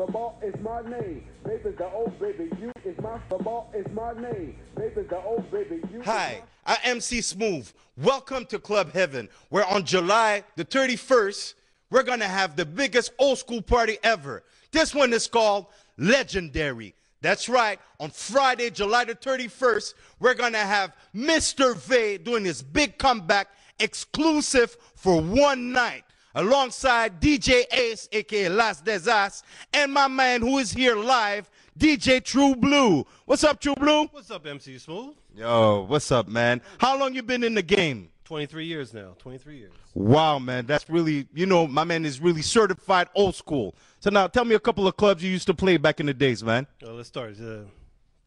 Football is my name. Baby, the old baby, you is my football is my name. Baby, the old baby, you. Hi, I am MC Smooth. Welcome to Club Heaven, where on July the 31st, we're gonna have the biggest old school party ever. This one is called Legendary. That's right. On Friday, July the 31st, we're gonna have Mr. V doing his big comeback exclusive for one night alongside DJ Ace, aka Las Desas, and my man who is here live, DJ True Blue. What's up, True Blue? What's up, MC Smooth? Yo, what's up, man? How long you been in the game? 23 years now. 23 years. Wow, man. That's really, you know, my man is really certified old school. So now tell me a couple of clubs you used to play back in the days, man. let's start. Uh,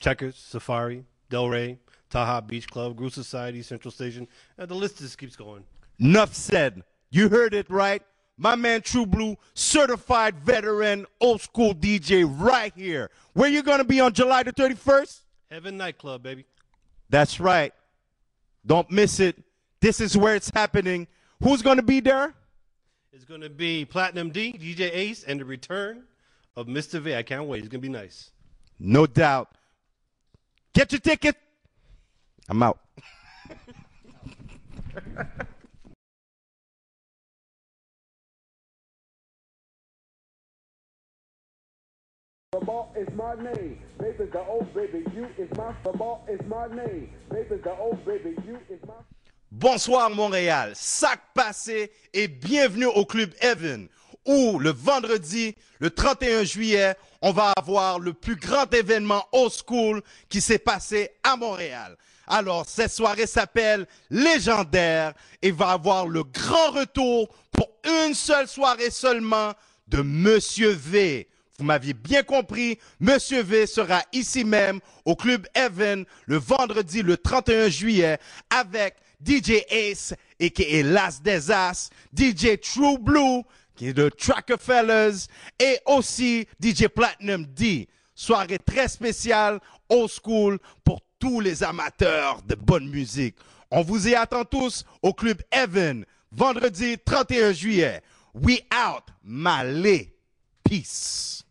Checkers, Safari, Del Rey, Taha Beach Club, Group Society, Central Station. Uh, the list just keeps going. Nuff said. You heard it right. My man True Blue, certified veteran, old school DJ right here. Where you going to be on July the 31st? Heaven Nightclub, baby. That's right. Don't miss it. This is where it's happening. Who's going to be there? It's going to be Platinum D, DJ Ace, and the return of Mr. V. I can't wait. It's going to be nice. No doubt. Get your ticket. I'm out. is my name, baby the old baby, you is my is my name, baby the old baby, you is Bonsoir Montréal, sac passé et bienvenue au club Evan où le vendredi, le 31 juillet, on va avoir le plus grand événement au school qui s'est passé à Montréal. Alors, cette soirée s'appelle Légendaire et va avoir le grand retour pour une seule soirée seulement de Monsieur V. Vous m'aviez bien compris, Monsieur V sera ici même au Club Heaven le vendredi le 31 juillet avec DJ Ace et qui est l'as des as, DJ True Blue qui est de Fellas, et aussi DJ Platinum D. Soirée très spéciale, old school pour tous les amateurs de bonne musique. On vous y attend tous au Club Heaven vendredi 31 juillet. We out, Malé. Peace.